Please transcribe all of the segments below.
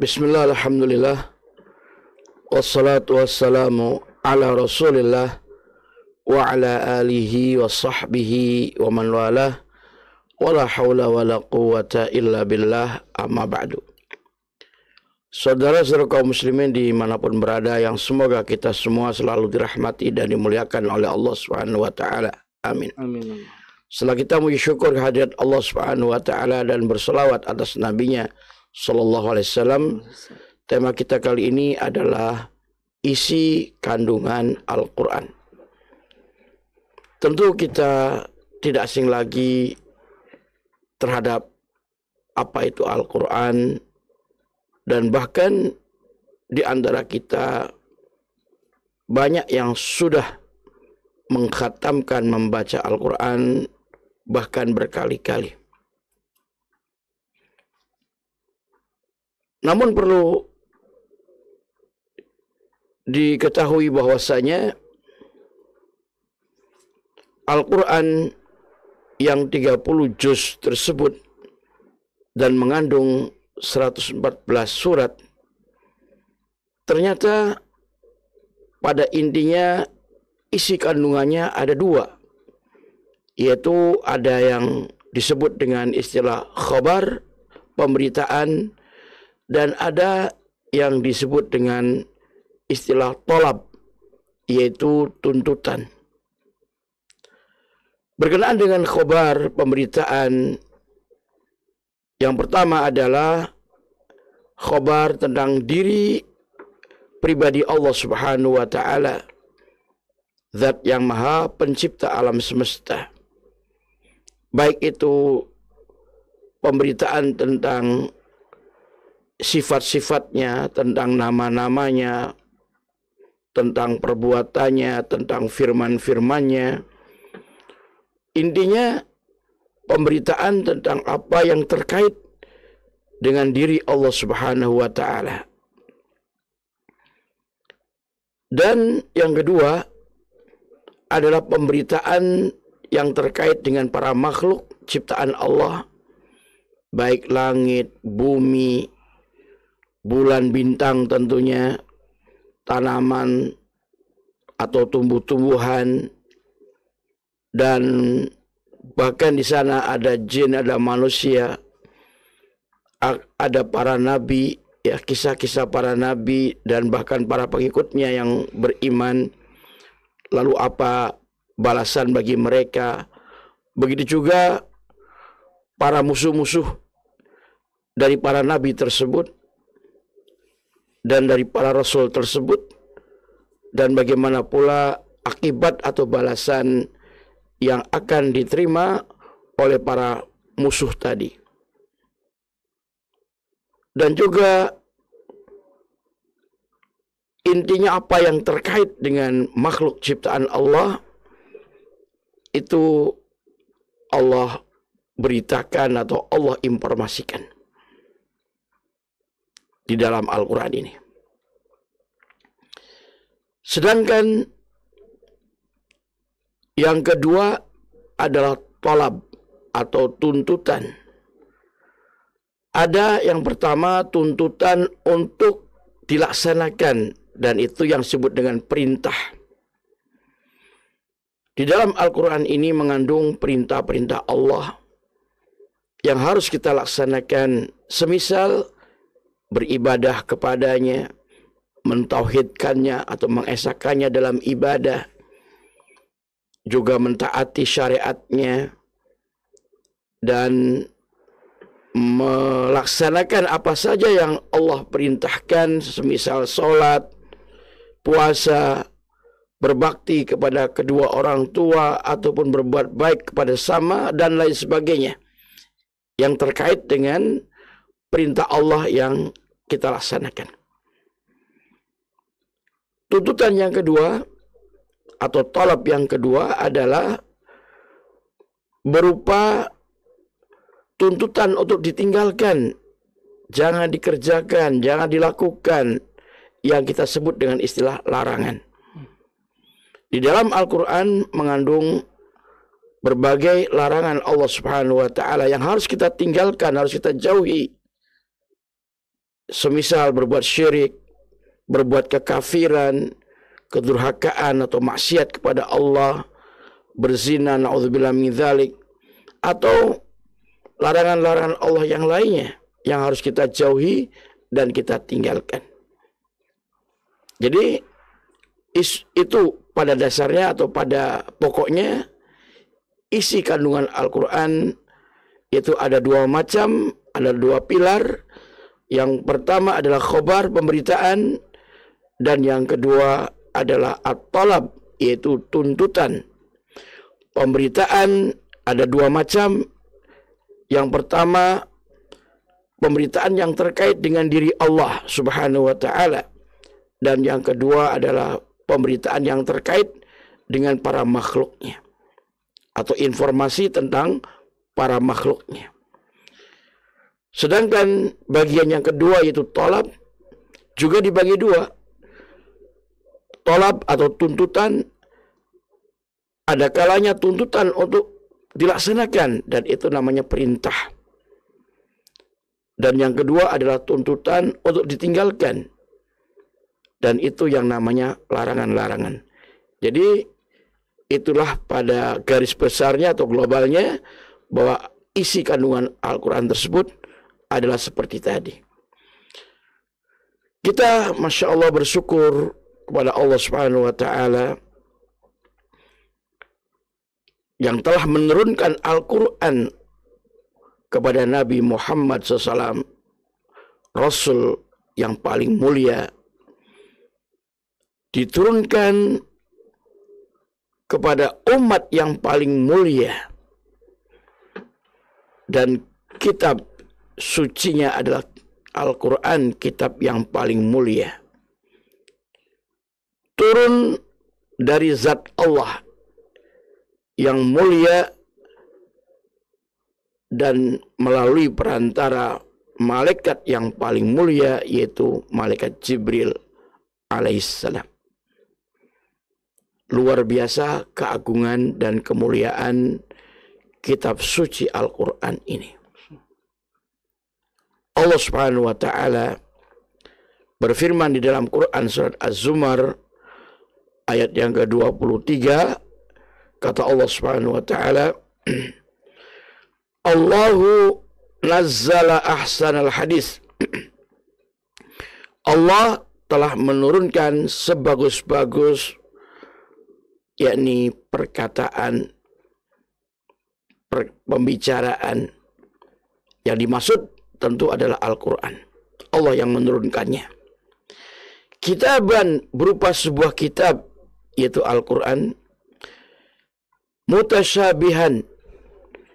Bismillah, alhamdulillah. Wassalatu wassalamu ala rasulillah wa ala alihi wa sahbihi wa man Wa la hawla la quwata illa billah amma ba'du. Saudara saudara kaum muslimin dimanapun berada yang semoga kita semua selalu dirahmati dan dimuliakan oleh Allah Subhanahu wa taala. Amin. Amin. Setelah kita mensyukur kehadirat Allah Subhanahu wa taala dan berselawat atas nabinya Shallallahu Alaihi Wasallam. Tema kita kali ini adalah isi kandungan Al-Quran. Tentu kita tidak asing lagi terhadap apa itu Al-Quran dan bahkan di antara kita banyak yang sudah mengkhatamkan membaca Al-Quran bahkan berkali-kali. Namun perlu diketahui bahwasanya Al-Quran yang 30 juz tersebut dan mengandung 114 surat ternyata pada intinya isi kandungannya ada dua yaitu ada yang disebut dengan istilah khabar pemberitaan dan ada yang disebut dengan istilah tolab, yaitu tuntutan. Berkenaan dengan khobar pemberitaan, yang pertama adalah khobar tentang diri pribadi Allah Subhanahu wa taala. Zat yang Maha Pencipta alam semesta. Baik itu pemberitaan tentang sifat-sifatnya, tentang nama-namanya, tentang perbuatannya, tentang firman-firmannya. Intinya pemberitaan tentang apa yang terkait dengan diri Allah Subhanahu wa taala. Dan yang kedua adalah pemberitaan yang terkait dengan para makhluk ciptaan Allah baik langit, bumi, bulan bintang tentunya, tanaman atau tumbuh-tumbuhan dan bahkan di sana ada jin, ada manusia, ada para nabi, ya kisah-kisah para nabi dan bahkan para pengikutnya yang beriman. Lalu apa balasan bagi mereka? Begitu juga para musuh-musuh dari para nabi tersebut dan dari para rasul tersebut dan bagaimana pula akibat atau balasan yang akan diterima oleh para musuh tadi. Dan juga intinya apa yang terkait dengan makhluk ciptaan Allah itu Allah beritakan atau Allah informasikan di dalam Al-Quran ini. Sedangkan yang kedua adalah tolab atau tuntutan. Ada yang pertama tuntutan untuk dilaksanakan dan itu yang disebut dengan perintah. Di dalam Al-Quran ini mengandung perintah-perintah Allah yang harus kita laksanakan. Semisal beribadah kepadanya, mentauhidkannya atau mengesakannya dalam ibadah, juga mentaati syariatnya, dan melaksanakan apa saja yang Allah perintahkan, semisal sholat, puasa, berbakti kepada kedua orang tua, ataupun berbuat baik kepada sama, dan lain sebagainya. Yang terkait dengan perintah Allah yang kita laksanakan. Tuntutan yang kedua atau tolap yang kedua adalah berupa tuntutan untuk ditinggalkan, jangan dikerjakan, jangan dilakukan yang kita sebut dengan istilah larangan. Di dalam Al-Qur'an mengandung berbagai larangan Allah Subhanahu wa taala yang harus kita tinggalkan, harus kita jauhi semisal berbuat syirik, berbuat kekafiran, kedurhakaan atau maksiat kepada Allah, berzina naudzubillah min dzalik atau larangan-larangan Allah yang lainnya yang harus kita jauhi dan kita tinggalkan. Jadi itu pada dasarnya atau pada pokoknya isi kandungan Al-Qur'an itu ada dua macam, ada dua pilar yang pertama adalah khobar pemberitaan dan yang kedua adalah at yaitu tuntutan. Pemberitaan ada dua macam. Yang pertama pemberitaan yang terkait dengan diri Allah Subhanahu wa taala dan yang kedua adalah pemberitaan yang terkait dengan para makhluknya atau informasi tentang para makhluknya. Sedangkan bagian yang kedua yaitu tolap juga dibagi dua. Tolap atau tuntutan ada kalanya tuntutan untuk dilaksanakan dan itu namanya perintah. Dan yang kedua adalah tuntutan untuk ditinggalkan. Dan itu yang namanya larangan-larangan. Jadi itulah pada garis besarnya atau globalnya bahwa isi kandungan Al-Quran tersebut adalah seperti tadi. Kita Masya Allah bersyukur kepada Allah Subhanahu Wa Ta'ala yang telah menurunkan Al-Quran kepada Nabi Muhammad SAW, Rasul yang paling mulia, diturunkan kepada umat yang paling mulia dan kitab sucinya adalah Al-Quran, kitab yang paling mulia. Turun dari zat Allah yang mulia dan melalui perantara malaikat yang paling mulia yaitu malaikat Jibril alaihissalam. Luar biasa keagungan dan kemuliaan kitab suci Al-Quran ini. Allah Subhanahu wa taala berfirman di dalam Quran surat Az-Zumar ayat yang ke-23 kata Allah Subhanahu wa taala Allahu nazzala ahsanal hadis Allah telah menurunkan sebagus-bagus yakni perkataan per, pembicaraan yang dimaksud tentu adalah Al-Quran. Allah yang menurunkannya. Kitaban berupa sebuah kitab yaitu Al-Quran mutasyabihan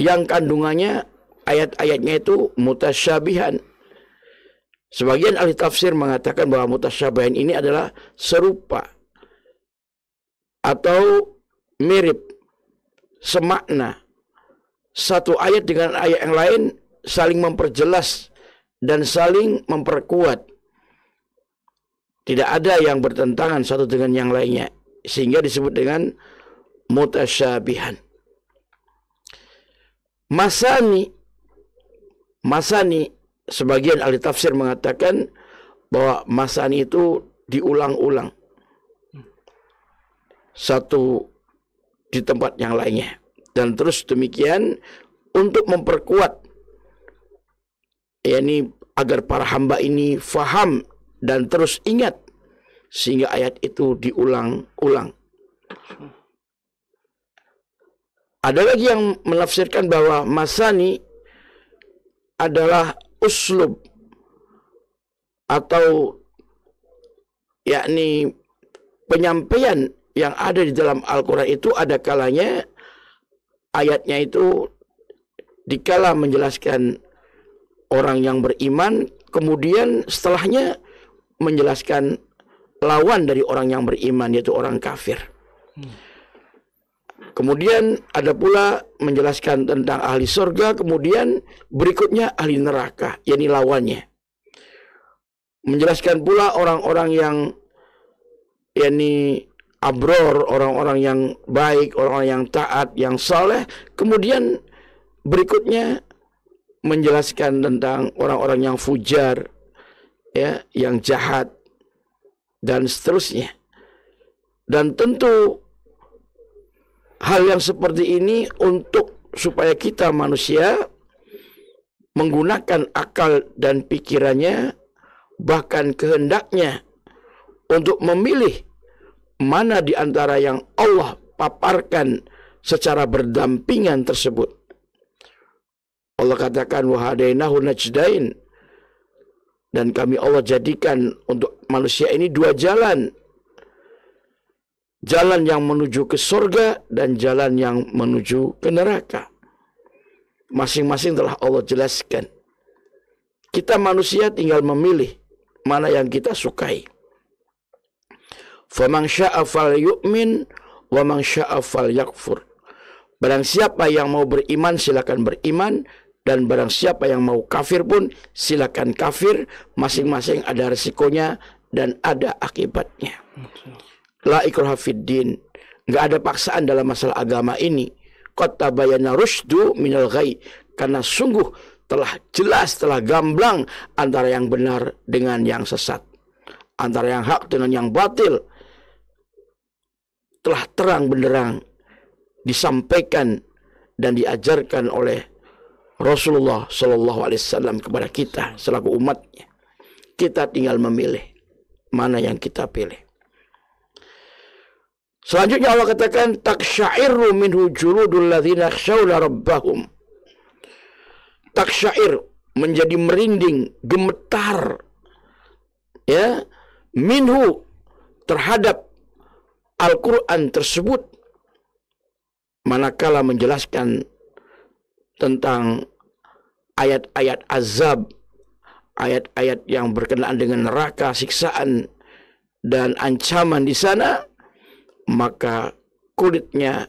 yang kandungannya ayat-ayatnya itu mutasyabihan. Sebagian ahli tafsir mengatakan bahwa mutasyabihan ini adalah serupa atau mirip semakna satu ayat dengan ayat yang lain saling memperjelas dan saling memperkuat. Tidak ada yang bertentangan satu dengan yang lainnya sehingga disebut dengan mutasyabihan. Masani Masani sebagian ahli tafsir mengatakan bahwa Masani itu diulang-ulang satu di tempat yang lainnya dan terus demikian untuk memperkuat yakni agar para hamba ini faham dan terus ingat sehingga ayat itu diulang-ulang. Ada lagi yang menafsirkan bahwa masani adalah uslub atau yakni penyampaian yang ada di dalam Al-Quran itu ada kalanya ayatnya itu dikala menjelaskan orang yang beriman kemudian setelahnya menjelaskan lawan dari orang yang beriman yaitu orang kafir. Hmm. Kemudian ada pula menjelaskan tentang ahli surga, kemudian berikutnya ahli neraka, yakni lawannya. Menjelaskan pula orang-orang yang yakni abror, orang-orang yang baik, orang-orang yang taat, yang saleh, kemudian berikutnya menjelaskan tentang orang-orang yang fujar ya yang jahat dan seterusnya dan tentu hal yang seperti ini untuk supaya kita manusia menggunakan akal dan pikirannya bahkan kehendaknya untuk memilih mana di antara yang Allah paparkan secara berdampingan tersebut Allah katakan wahadainahu najdain dan kami Allah jadikan untuk manusia ini dua jalan. Jalan yang menuju ke surga dan jalan yang menuju ke neraka. Masing-masing telah Allah jelaskan. Kita manusia tinggal memilih mana yang kita sukai. Faman syaa'a fal yu'min wa man syaa'a fal yakfur. Barang siapa yang mau beriman silakan beriman, dan barang siapa yang mau kafir pun silakan kafir masing-masing ada resikonya dan ada akibatnya la ikraha fiddin nggak ada paksaan dalam masalah agama ini kota bayana rusdu minal ghai karena sungguh telah jelas telah gamblang antara yang benar dengan yang sesat antara yang hak dengan yang batil telah terang benderang disampaikan dan diajarkan oleh Rasulullah Shallallahu Alaihi Wasallam kepada kita selaku umatnya. Kita tinggal memilih mana yang kita pilih. Selanjutnya Allah katakan syairu minhu juludul ladina khsyawla rabbahum. syair menjadi merinding, gemetar. Ya, minhu terhadap Al-Qur'an tersebut manakala menjelaskan tentang ayat-ayat azab, ayat-ayat yang berkenaan dengan neraka, siksaan dan ancaman di sana, maka kulitnya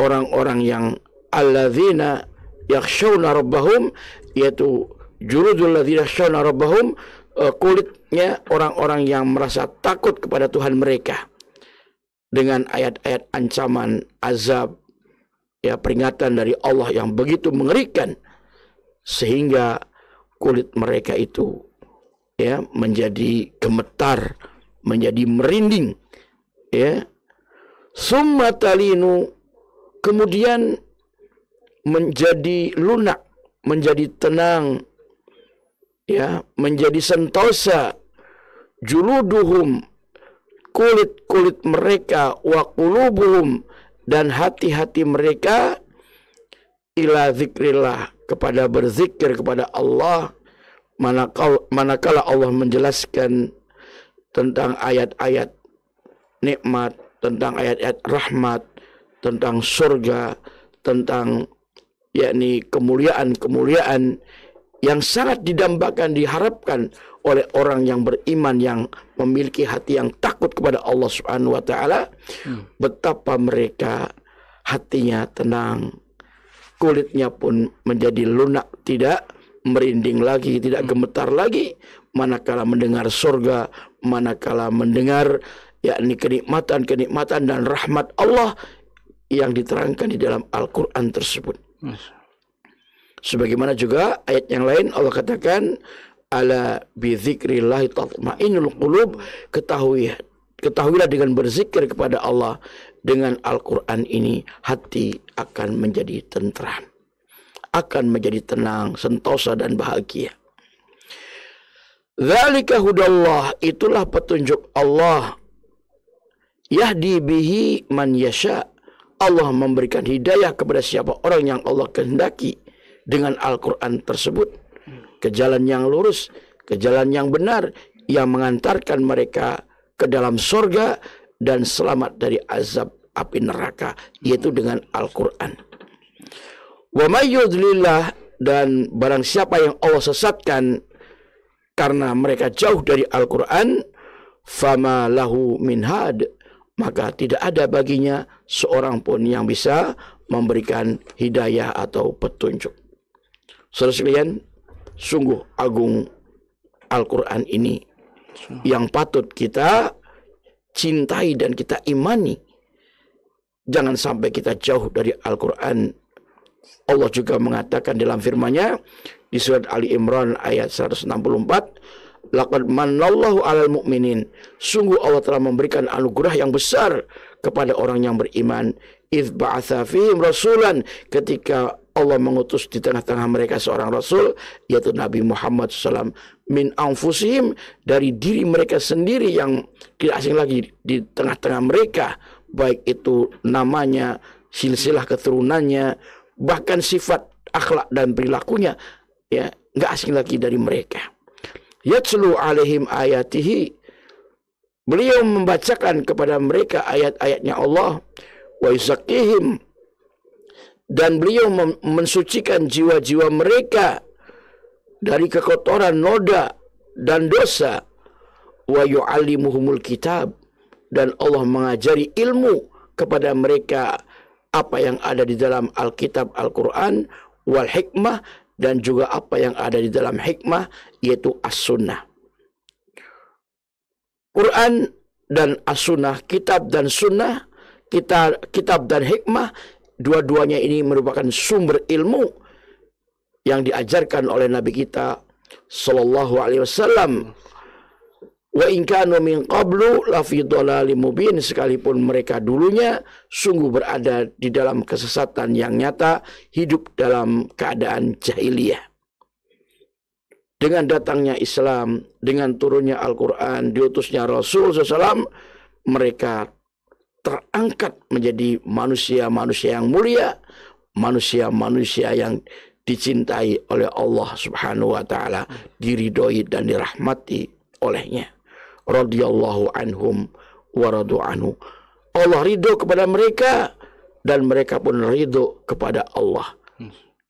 orang-orang yang alladzina yakhshawna rabbahum yaitu jurudul ladzina yakhshawna rabbahum eh, kulitnya orang-orang yang merasa takut kepada Tuhan mereka dengan ayat-ayat ancaman azab ya peringatan dari Allah yang begitu mengerikan sehingga kulit mereka itu ya menjadi gemetar, menjadi merinding ya. Summa talinu kemudian menjadi lunak, menjadi tenang ya, menjadi sentosa juluduhum kulit-kulit mereka wa qulubuhum dan hati-hati mereka ila zikrillah kepada berzikir kepada Allah manakala, manakala Allah menjelaskan tentang ayat-ayat nikmat, tentang ayat-ayat rahmat, tentang surga, tentang yakni kemuliaan-kemuliaan yang sangat didambakan, diharapkan oleh orang yang beriman yang memiliki hati yang takut kepada Allah Subhanahu wa taala hmm. betapa mereka hatinya tenang kulitnya pun menjadi lunak tidak merinding lagi tidak hmm. gemetar lagi manakala mendengar surga manakala mendengar yakni kenikmatan-kenikmatan dan rahmat Allah yang diterangkan di dalam Al-Qur'an tersebut. Sebagaimana juga ayat yang lain Allah katakan ala bi tatmainul qulub ketahui ketahuilah dengan berzikir kepada Allah dengan Al-Qur'an ini hati akan menjadi tentram akan menjadi tenang sentosa dan bahagia Zalika hudallah itulah petunjuk Allah yahdi bihi man yasha Allah memberikan hidayah kepada siapa orang yang Allah kehendaki dengan Al-Qur'an tersebut ke jalan yang lurus, ke jalan yang benar yang mengantarkan mereka ke dalam sorga dan selamat dari azab api neraka yaitu dengan Al-Qur'an. Wa may dan barang siapa yang Allah sesatkan karena mereka jauh dari Al-Qur'an fama lahu min had maka tidak ada baginya seorang pun yang bisa memberikan hidayah atau petunjuk. Saudara sekalian, sungguh agung Al-Quran ini yang patut kita cintai dan kita imani. Jangan sampai kita jauh dari Al-Quran. Allah juga mengatakan dalam firman-Nya di surat Ali Imran ayat 164, Laqad manallahu alal mu'minin. Sungguh Allah telah memberikan anugerah yang besar kepada orang yang beriman. Ith ba'atha fihim rasulan. Ketika Allah mengutus di tengah-tengah mereka seorang Rasul yaitu Nabi Muhammad SAW min anfusihim dari diri mereka sendiri yang tidak asing lagi di tengah-tengah mereka baik itu namanya silsilah keturunannya bahkan sifat akhlak dan perilakunya ya nggak asing lagi dari mereka yatslu alaihim ayatihi beliau membacakan kepada mereka ayat-ayatnya Allah wa dan beliau mensucikan jiwa-jiwa mereka dari kekotoran noda dan dosa wa yu'allimuhumul kitab dan Allah mengajari ilmu kepada mereka apa yang ada di dalam Alkitab Al-Qur'an wal hikmah dan juga apa yang ada di dalam hikmah yaitu as-sunnah Quran dan as-sunnah kitab dan sunnah kita kitab dan hikmah dua-duanya ini merupakan sumber ilmu yang diajarkan oleh Nabi kita Sallallahu Alaihi Wasallam. Wa inkanu min qablu lafi mubin sekalipun mereka dulunya sungguh berada di dalam kesesatan yang nyata hidup dalam keadaan jahiliyah. Dengan datangnya Islam, dengan turunnya Al-Quran, diutusnya Rasul SAW, mereka terangkat menjadi manusia-manusia yang mulia, manusia-manusia yang dicintai oleh Allah Subhanahu wa taala, diridhoi dan dirahmati olehnya. Radhiyallahu anhum wa radu anhu. Allah ridho kepada mereka dan mereka pun ridho kepada Allah.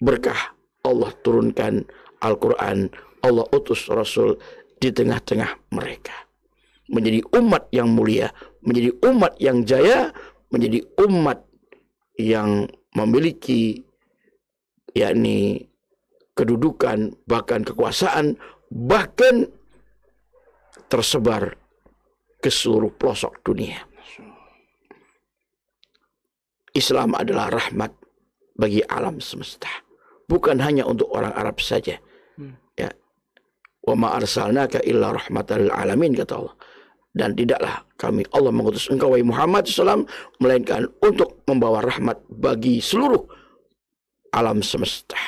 Berkah Allah turunkan Al-Qur'an, Allah utus Rasul di tengah-tengah mereka menjadi umat yang mulia, menjadi umat yang jaya, menjadi umat yang memiliki yakni kedudukan bahkan kekuasaan bahkan tersebar ke seluruh pelosok dunia. Islam adalah rahmat bagi alam semesta, bukan hanya untuk orang Arab saja. Hmm. Ya. Wa ma arsalnaka illa lil alamin kata Allah dan tidaklah kami Allah mengutus engkau wahai Muhammad SAW melainkan untuk membawa rahmat bagi seluruh alam semesta.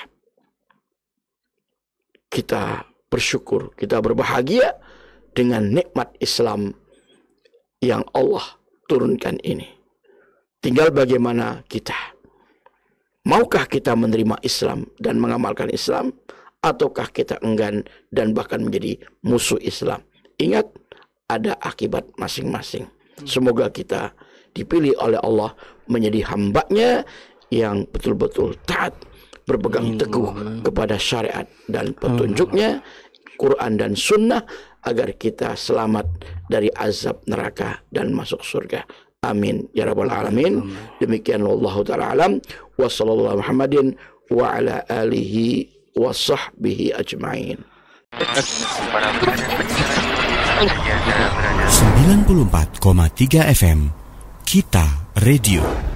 Kita bersyukur, kita berbahagia dengan nikmat Islam yang Allah turunkan ini. Tinggal bagaimana kita. Maukah kita menerima Islam dan mengamalkan Islam ataukah kita enggan dan bahkan menjadi musuh Islam? Ingat, ada akibat masing-masing. Semoga kita dipilih oleh Allah menjadi hambanya yang betul-betul taat berpegang teguh kepada syariat dan petunjuknya Quran dan Sunnah agar kita selamat dari azab neraka dan masuk surga. Amin ya rabbal alamin. Demikian Allah taala alam wa sallallahu Muhammadin wa ala alihi wa sahbihi ajmain. 94,3 FM Kita Radio